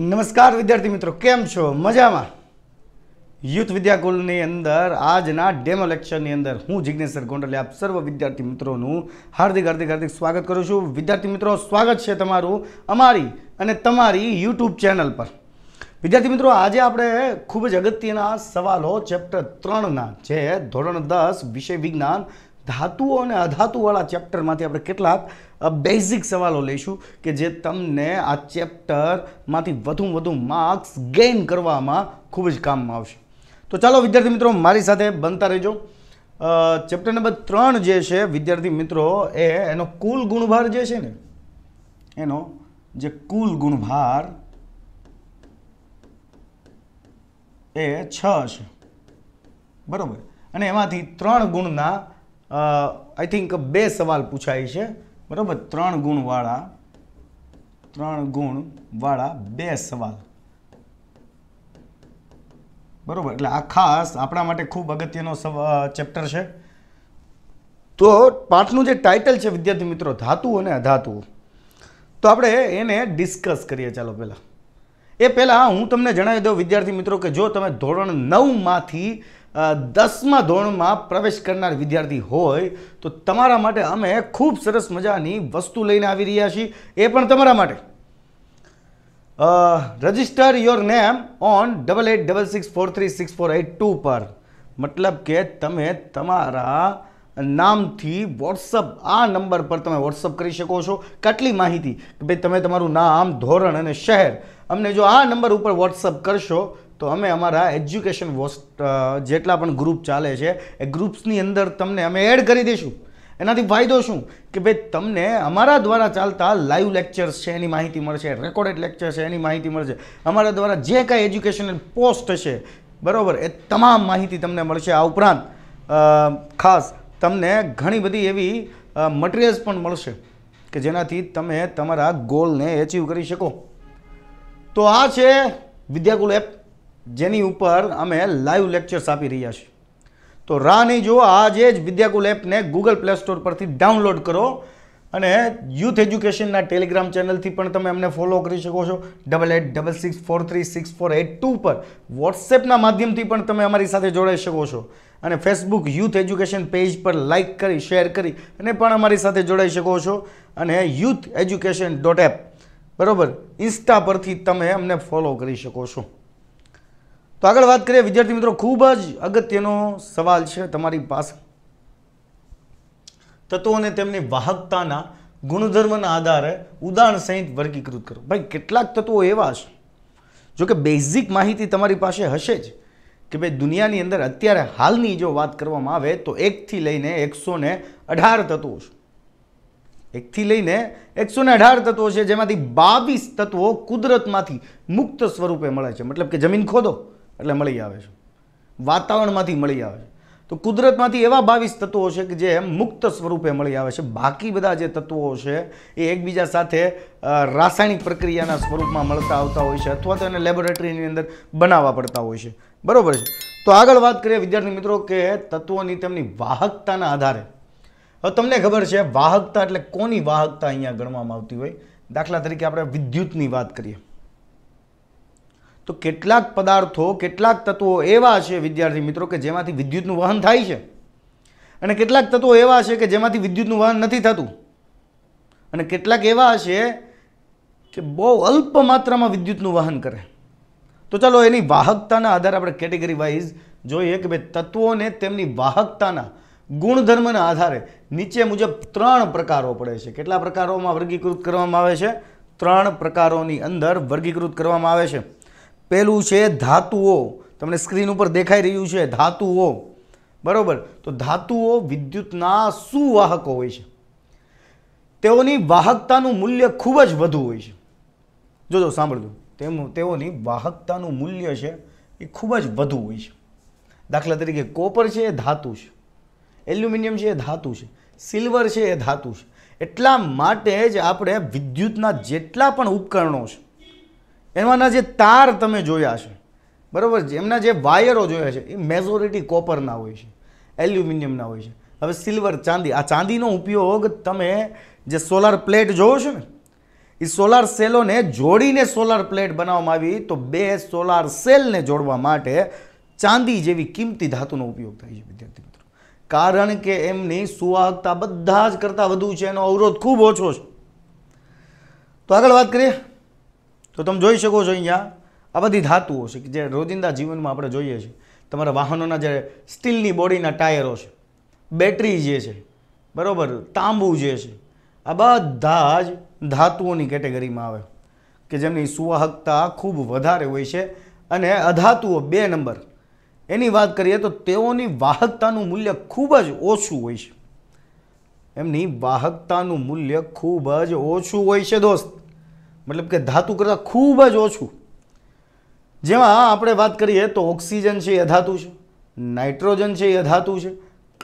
નમસ્કાર વિદ્યાર્થી મિત્રો કેમ છો મજામાં યુથ વિદ્યાકુલની અંદર આજના ડેમો લેક્ચરની અંદર હું જિજ્ઞેશ્વર ગોંડલે આપ સર્વ વિદ્યાર્થી મિત્રોનું હાર્દિક હાર્દિક હાર્દિક સ્વાગત કરું છું વિદ્યાર્થી મિત્રો સ્વાગત છે તમારું અમારી અને તમારી યુટ્યુબ ચેનલ પર વિદ્યાર્થી મિત્રો આજે આપણે ખૂબ જ અગત્યના સવાલો ચેપ્ટર ત્રણના જે ધોરણ દસ વિષય વિજ્ઞાન ધાતુઓ અને અધાતુવાળા ચેપ્ટરમાંથી આપણે કેટલાક બેઝિક સવાલો લઈશું કે જે તમને આ ચેપ્ટરમાંથી વધુ વધુ માર્ક્સ ગેઇન કરવામાં ખૂબ જ કામમાં આવશે તો ચાલો વિદ્યાર્થી મિત્રો મારી સાથે બનતા રહેજો ચેપ્ટર નંબર ત્રણ જે છે વિદ્યાર્થી મિત્રો એ એનો કુલ ગુણભાર જે છે ને એનો જે કુલ ગુણભાર એ છ છે બરાબર અને એમાંથી ત્રણ ગુણના આઈ થિંક બે સવાલ પૂછાય છે બરાબર ત્રણ ગુણવાળા ત્રણ ગુણવાળા બે સવાલ બરાબર એટલે આ ખાસ આપણા માટે ખૂબ અગત્યનો ચેપ્ટર છે તો પાઠનું જે ટાઇટલ છે વિદ્યાર્થી મિત્રો ધાતુ અને અધાતુઓ તો આપણે એને ડિસ્કસ કરીએ ચાલો પહેલાં એ પહેલાં હું તમને જણાવી દઉં વિદ્યાર્થી મિત્રો કે જો તમે ધોરણ નવમાંથી દસમા ધોરણમાં પ્રવેશ કરનાર વિદ્યાર્થી હોય તો તમારા માટે અમે ખૂબ સરસ મજાની વસ્તુ લઈને આવી રહ્યા છીએ એ પણ તમારા માટે register your name on double eight double six four three six four eight two પર મતલબ કે તમે તમારા નામથી વોટ્સઅપ આ નંબર પર તમે વોટ્સઅપ કરી શકો છો કેટલી માહિતી કે ભાઈ તમે તમારું નામ ધોરણ અને શહેર અમને જો આ નંબર ઉપર વોટ્સઅપ કરશો તો અમે અમારા એજ્યુકેશન વોસ્ટ જેટલા પણ ગ્રુપ ચાલે છે એ ગ્રુપ્સની અંદર તમને અમે એડ કરી દઈશું એનાથી ફાયદો શું કે ભાઈ તમને અમારા દ્વારા ચાલતા લાઈવ લેક્ચર્સ છે એની માહિતી મળશે રેકોર્ડેડ લેક્ચર છે એની માહિતી મળશે અમારા દ્વારા જે કાંઈ એજ્યુકેશનલ પોસ્ટ છે બરાબર એ તમામ માહિતી તમને મળશે આ ઉપરાંત ખાસ તમને ઘણી બધી એવી મટીરિયલ્સ પણ મળશે કે જેનાથી તમે તમારા ગોલને એચીવ કરી શકો તો આ છે વિદ્યાકુલ એપ જેની ઉપર અમે લાઈવ લેક્ચર્સ આપી રહ્યા છીએ તો રાહ નહીં જુઓ આજે જ વિદ્યાકુલ એપને ગૂગલ પ્લે સ્ટોર પરથી ડાઉનલોડ કરો અને યુથ એજ્યુકેશનના ટેલિગ્રામ ચેનલથી પણ તમે અમને ફોલો કરી શકો છો double eight double six four three six four eight two પર વોટ્સએપના માધ્યમથી પણ તમે અમારી સાથે જોડાઈ શકો છો અને ફેસબુક યુથ એજ્યુકેશન પેજ પર લાઇક કરી શેર કરી અને પણ અમારી સાથે જોડાઈ શકો છો અને યુથ એજ્યુકેશન ડોટ એપ બરાબર ઇન્સ્ટા પરથી તમે અમને ફોલો કરી શકો છો તો આગળ વાત કરીએ વિદ્યાર્થી મિત્રો ખૂબ જ અગત્યનો સવાલ છે તમારી પાસે તત્વો અને તેમની વાહકતાના ગુણધર્મના આધારે ઉદાહરણ સહિત વર્ગીકૃત કરો ભાઈ કેટલાક તત્વો એવા છે જો કે બેઝિક માહિતી તમારી પાસે હશે જ કે ભાઈ દુનિયાની અંદર અત્યારે હાલની જો વાત કરવામાં આવે તો એકથી લઈને એકસો ને અઢાર તત્વો છે એકથી લઈને એકસો ને અઢાર તત્વો છે જેમાંથી બાવીસ તત્વો કુદરતમાંથી મુક્ત સ્વરૂપે મળે છે મતલબ કે જમીન ખોદો એટલે મળી આવે છે વાતાવરણમાંથી મળી આવે છે તો કુદરતમાંથી એવા બાવીસ તત્વો છે કે જે મુક્ત સ્વરૂપે મળી આવે છે બાકી બધા જે તત્વો છે એ એકબીજા સાથે રાસાયણિક પ્રક્રિયાના સ્વરૂપમાં મળતા આવતા હોય છે અથવા તો એને લેબોરેટરીની અંદર બનાવવા પડતા હોય છે બરાબર છે તો આગળ વાત કરીએ વિદ્યાર્થી મિત્રો કે તત્વોની તેમની વાહકતાના આધારે હવે તમને ખબર છે વાહકતા એટલે કોની વાહકતા અહીંયા ગણવામાં આવતી હોય દાખલા તરીકે આપણે વિદ્યુતની વાત કરીએ તો કેટલાક પદાર્થો કેટલાક તત્વો એવા છે વિદ્યાર્થી મિત્રો કે જેમાંથી વિદ્યુતનું વહન થાય છે અને કેટલાક તત્વો એવા છે કે જેમાંથી વિદ્યુતનું વહન નથી થતું અને કેટલાક એવા છે કે બહુ અલ્પ માત્રામાં વિદ્યુતનું વહન કરે તો ચાલો એની વાહકતાના આધારે આપણે કેટેગરી વાઇઝ જોઈએ કે ભાઈ તત્વોને તેમની વાહકતાના ગુણધર્મના આધારે નીચે મુજબ ત્રણ પ્રકારો પડે છે કેટલા પ્રકારોમાં વર્ગીકૃત કરવામાં આવે છે ત્રણ પ્રકારોની અંદર વર્ગીકૃત કરવામાં આવે છે પહેલું છે ધાતુઓ તમને સ્ક્રીન ઉપર દેખાઈ રહ્યું છે ધાતુઓ બરાબર તો ધાતુઓ વિદ્યુતના સુવાહક હોય છે તેઓની વાહકતાનું મૂલ્ય ખૂબ જ વધુ હોય છે જોજો સાંભળજો તેમનું તેઓની વાહકતાનું મૂલ્ય છે એ ખૂબ જ વધુ હોય છે દાખલા તરીકે કોપર છે એ ધાતુ છે એલ્યુમિનિયમ છે એ ધાતુ છે સિલ્વર છે એ ધાતુ છે એટલા માટે જ આપણે વિદ્યુતના જેટલા પણ ઉપકરણો છે એમાંના જે તાર તમે જોયા છે બરાબર એમના જે વાયરો જોયા છે એ મેજોરિટી કોપરના હોય છે એલ્યુમિનિયમના હોય છે હવે સિલ્વર ચાંદી આ ચાંદીનો ઉપયોગ તમે જે સોલાર પ્લેટ જોવો છો ને એ સોલાર સેલોને જોડીને સોલાર પ્લેટ બનાવવામાં આવી તો બે સોલાર સેલને જોડવા માટે ચાંદી જેવી કિંમતી ધાતુનો ઉપયોગ થાય છે વિદ્યાર્થી મિત્રો કારણ કે એમની સુવાહકતા બધા જ કરતાં વધુ છે એનો અવરોધ ખૂબ ઓછો છે તો આગળ વાત કરીએ તો તમે જોઈ શકો છો અહીંયા આ બધી ધાતુઓ છે કે જે રોજિંદા જીવનમાં આપણે જોઈએ છીએ તમારા વાહનોના જે સ્ટીલની બોડીના ટાયરો છે બેટરી જે છે બરાબર તાંબુ જે છે આ બધા જ ધાતુઓની કેટેગરીમાં આવે કે જેમની સુવાહકતા ખૂબ વધારે હોય છે અને અધાતુઓ બે નંબર એની વાત કરીએ તો તેઓની વાહકતાનું મૂલ્ય ખૂબ જ ઓછું હોય છે એમની વાહકતાનું મૂલ્ય ખૂબ જ ઓછું હોય છે દોસ્ત મતલબ કે ધાતુ કરતાં ખૂબ જ ઓછું જેમાં આપણે વાત કરીએ તો ઓક્સિજન છે એ ધાતુ છે નાઇટ્રોજન છે એ અધાતુ છે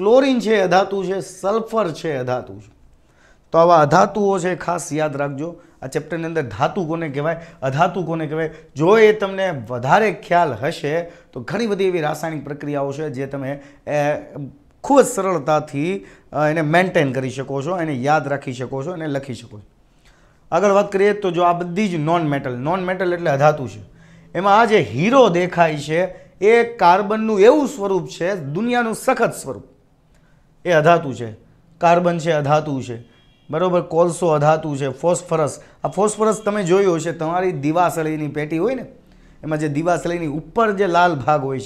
ક્લોરિન છે એ અધાતુ છે સલ્ફર છે અધાતુ છે તો આવા અધાતુઓ છે ખાસ યાદ રાખજો આ ચેપ્ટરની અંદર ધાતુ કોને કહેવાય અધાતુ કોને કહેવાય જો એ તમને વધારે ખ્યાલ હશે તો ઘણી બધી એવી રાસાયણિક પ્રક્રિયાઓ છે જે તમે ખૂબ જ સરળતાથી એને મેન્ટેન કરી શકો છો એને યાદ રાખી શકો છો અને લખી શકો છો આગળ વાત કરીએ તો જો આ બધી જ નોન મેટલ નોન મેટલ એટલે અધાતુ છે એમાં આ જે હીરો દેખાય છે એ કાર્બનનું એવું સ્વરૂપ છે દુનિયાનું સખત સ્વરૂપ એ અધાતુ છે કાર્બન છે અધાતુ છે બરાબર કોલસો અધાતુ છે ફોસ્ફરસ આ ફોસ્ફરસ તમે જોયો હશે તમારી દિવાસળીની પેટી હોય ને એમાં જે દિવાસળીની ઉપર જે લાલ ભાગ હોય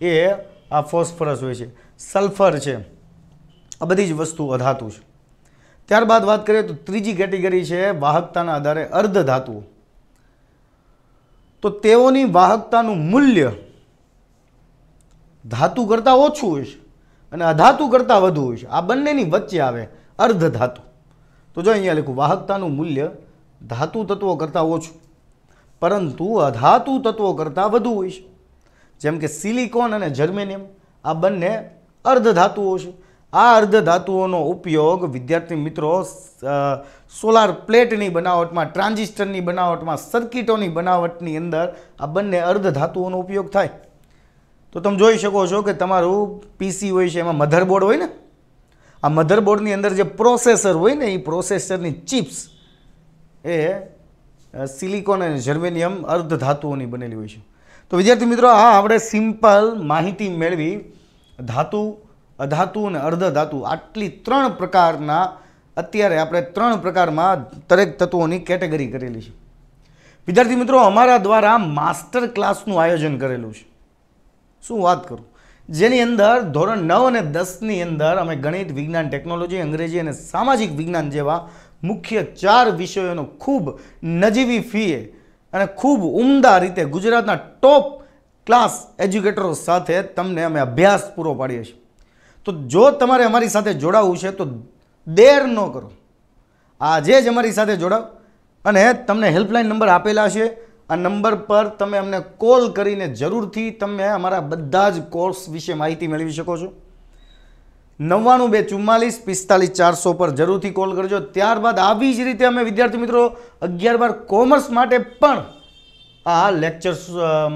છે એ આ ફોસ્ફરસ હોય છે સલ્ફર છે આ બધી જ વસ્તુ અધાતુ છે ત્યારબાદ વાત કરીએ તો ત્રીજી કેટેગરી છે વાહકતાના આધારે અર્ધ ધાતુઓ તો તેઓની વાહકતાનું મૂલ્ય ધાતુ કરતાં ઓછું હોય છે અને અધાતુ કરતાં વધુ હોય છે આ બંનેની વચ્ચે આવે અર્ધ ધાતુ તો જો અહીંયા લખું વાહકતાનું મૂલ્ય ધાતુ તત્વો કરતાં ઓછું પરંતુ અધાતુ તત્વો કરતાં વધુ હોય છે જેમ કે સિલિકોન અને જર્મેનિયમ આ બંને અર્ધ ધાતુઓ છે આ અર્ધ ધાતુઓનો ઉપયોગ વિદ્યાર્થી મિત્રો સોલાર પ્લેટની બનાવટમાં ટ્રાન્ઝિસ્ટરની બનાવટમાં સર્કિટોની બનાવટની અંદર આ બંને અર્ધ ધાતુઓનો ઉપયોગ થાય તો તમે જોઈ શકો છો કે તમારું પીસી હોય છે એમાં મધરબોર્ડ હોય ને આ મધરબોર્ડની અંદર જે પ્રોસેસર હોય ને એ પ્રોસેસરની ચિપ્સ એ સિલિકોન અને જર્મેનિયમ અર્ધ ધાતુઓની બનેલી હોય છે તો વિદ્યાર્થી મિત્રો હા આપણે સિમ્પલ માહિતી મેળવી ધાતુ અધાતુ અને અર્ધધાતુ આટલી ત્રણ પ્રકારના અત્યારે આપણે ત્રણ પ્રકારમાં દરેક તત્વોની કેટેગરી કરેલી છે વિદ્યાર્થી મિત્રો અમારા દ્વારા માસ્ટર ક્લાસનું આયોજન કરેલું છે શું વાત કરું જેની અંદર ધોરણ નવ અને દસની અંદર અમે ગણિત વિજ્ઞાન ટેકનોલોજી અંગ્રેજી અને સામાજિક વિજ્ઞાન જેવા મુખ્ય ચાર વિષયોનો ખૂબ નજીવી ફીએ અને ખૂબ ઉમદા રીતે ગુજરાતના ટોપ ક્લાસ એજ્યુકેટરો સાથે તમને અમે અભ્યાસ પૂરો પાડીએ છીએ તો જો તમારે અમારી સાથે જોડાવવું છે તો દેર ન કરો આજે જ અમારી સાથે જોડાવ અને તમને હેલ્પલાઇન નંબર આપેલા છે આ નંબર પર તમે અમને કોલ કરીને જરૂરથી તમે અમારા બધા જ કોર્સ વિશે માહિતી મેળવી શકો છો નવ્વાણું બે ચુમ્માલીસ પિસ્તાલીસ ચારસો પર જરૂરથી કોલ કરજો ત્યારબાદ આવી જ રીતે અમે વિદ્યાર્થી મિત્રો અગિયાર બાર કોમર્સ માટે પણ આ લેક્ચર્સ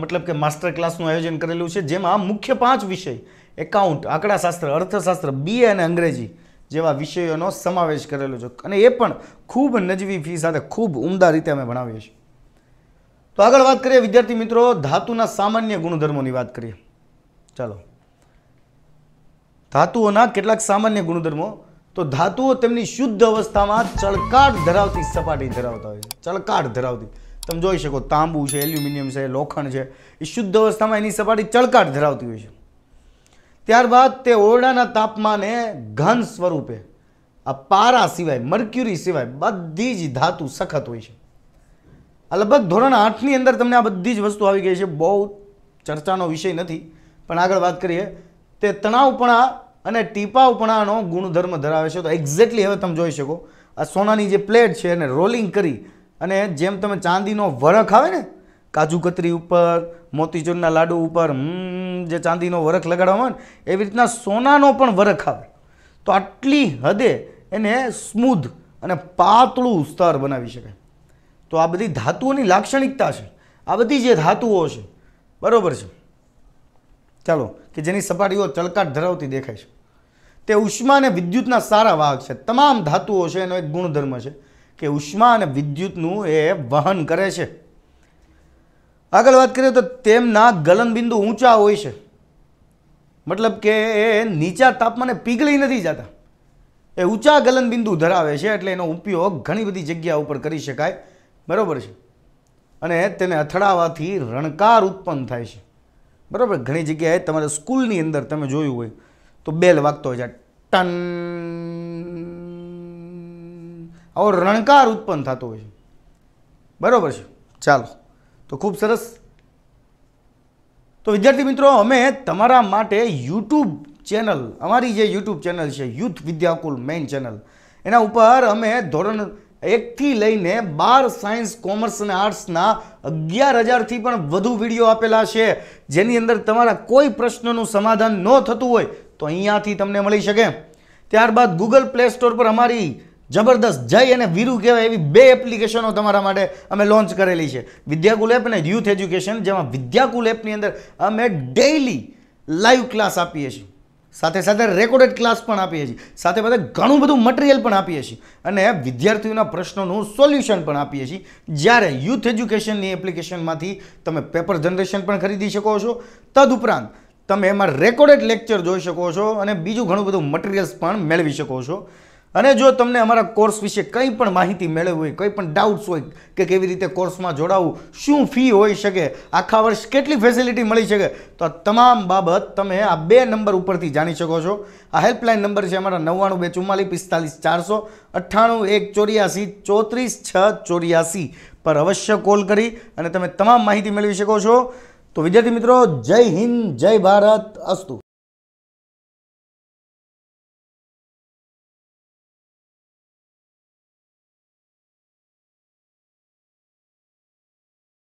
મતલબ કે માસ્ટર ક્લાસનું આયોજન કરેલું છે જેમાં મુખ્ય પાંચ વિષય એકાઉન્ટ આંકડાશાસ્ત્ર અર્થશાસ્ત્ર બીએ અને અંગ્રેજી જેવા વિષયોનો સમાવેશ કરેલો છે અને એ પણ ખૂબ નજવી ફી સાથે ખૂબ ઉમદા રીતે અમે ભણાવીએ છીએ તો આગળ વાત કરીએ વિદ્યાર્થી મિત્રો ધાતુના સામાન્ય ગુણધર્મોની વાત કરીએ ચાલો ધાતુઓના કેટલાક સામાન્ય ગુણધર્મો તો ધાતુઓ તેમની શુદ્ધ અવસ્થામાં ચળકાટ ધરાવતી સપાટી ધરાવતા હોય છે ચળકાટ ધરાવતી તમે જોઈ શકો તાંબુ છે એલ્યુમિનિયમ છે લોખંડ છે એ શુદ્ધ અવસ્થામાં એની સપાટી ચળકાટ ધરાવતી હોય છે ત્યારબાદ તે ઓરડાના તાપમાને ઘન સ્વરૂપે આ પારા સિવાય મર્ક્યુરી સિવાય બધી જ ધાતુ સખત હોય છે લગભગ ધોરણ આઠની અંદર તમને આ બધી જ વસ્તુ આવી ગઈ છે બહુ ચર્ચાનો વિષય નથી પણ આગળ વાત કરીએ તે તણાવપણા અને ટીપાવપણાનો ગુણધર્મ ધરાવે છે તો એક્ઝેક્ટલી હવે તમે જોઈ શકો આ સોનાની જે પ્લેટ છે એને રોલિંગ કરી અને જેમ તમે ચાંદીનો વરખ આવે ને કાજુ કતરી ઉપર મોતીચૂરના લાડુ ઉપર જે ચાંદીનો વરખ લગાડવામાં આવે એવી રીતના સોનાનો પણ વરખ આવે તો આટલી હદે એને સ્મૂધ અને પાતળું સ્તર બનાવી શકાય તો આ બધી ધાતુઓની લાક્ષણિકતા છે આ બધી જે ધાતુઓ છે બરાબર છે ચાલો કે જેની સપાટીઓ ચળકાટ ધરાવતી દેખાય છે તે ઉષ્મા અને વિદ્યુતના સારા વાહક છે તમામ ધાતુઓ છે એનો એક ગુણધર્મ છે કે ઉષ્મા અને વિદ્યુતનું એ વહન કરે છે આગળ વાત કરીએ તો તેમના ગલનબિંદુ ઊંચા હોય છે મતલબ કે એ નીચા તાપમાને પીગળી નથી જતા એ ઊંચા ગલનબિંદુ ધરાવે છે એટલે એનો ઉપયોગ ઘણી બધી જગ્યા ઉપર કરી શકાય બરાબર છે અને તેને અથડાવાથી રણકાર ઉત્પન્ન થાય છે બરાબર ઘણી જગ્યાએ તમારે સ્કૂલની અંદર તમે જોયું હોય તો બેલ વાગતો હોય છે ટન આવો રણકાર ઉત્પન્ન થતો હોય છે બરાબર છે ચાલો તો ખૂબ સરસ તો વિદ્યાર્થી મિત્રો અમે તમારા માટે યુટ્યુબ ચેનલ અમારી જે યુટ્યુબ ચેનલ છે યુથ વિદ્યાકુલ મેઇન ચેનલ એના ઉપર અમે ધોરણ એકથી લઈને બાર સાયન્સ કોમર્સ અને આર્ટ્સના અગિયાર હજારથી પણ વધુ વિડીયો આપેલા છે જેની અંદર તમારા કોઈ પ્રશ્નનું સમાધાન ન થતું હોય તો અહીંયાથી તમને મળી શકે ત્યારબાદ ગૂગલ પ્લે સ્ટોર પર અમારી જબરદસ્ત જય અને વીરુ કહેવાય એવી બે એપ્લિકેશનો તમારા માટે અમે લોન્ચ કરેલી છે વિદ્યાકુલ એપ અને યુથ એજ્યુકેશન જેમાં વિદ્યાકુલ એપની અંદર અમે ડેઈલી લાઈવ ક્લાસ આપીએ છીએ સાથે સાથે રેકોર્ડેડ ક્લાસ પણ આપીએ છીએ સાથે સાથે ઘણું બધું મટીરિયલ પણ આપીએ છીએ અને વિદ્યાર્થીઓના પ્રશ્નોનું સોલ્યુશન પણ આપીએ છીએ જ્યારે યુથ એજ્યુકેશનની એપ્લિકેશનમાંથી તમે પેપર જનરેશન પણ ખરીદી શકો છો તદુપરાંત તમે એમાં રેકોર્ડેડ લેક્ચર જોઈ શકો છો અને બીજું ઘણું બધું મટીરિયલ્સ પણ મેળવી શકો છો અને જો તમને અમારા કોર્સ વિશે કંઈ પણ માહિતી મેળવી હોય કંઈ પણ ડાઉટ્સ હોય કે કેવી રીતે કોર્સમાં જોડાવું શું ફી હોઈ શકે આખા વર્ષ કેટલી ફેસિલિટી મળી શકે તો આ તમામ બાબત તમે આ બે નંબર ઉપરથી જાણી શકો છો આ હેલ્પલાઇન નંબર છે અમારા નવ્વાણું બે ચુમ્માલીસ પિસ્તાલીસ ચારસો અઠ્ઠાણું એક ચોર્યાસી ચોત્રીસ છ ચોર્યાસી પર અવશ્ય કોલ કરી અને તમે તમામ માહિતી મેળવી શકો છો તો વિદ્યાર્થી મિત્રો જય હિન્દ જય ભારત અસ્તુ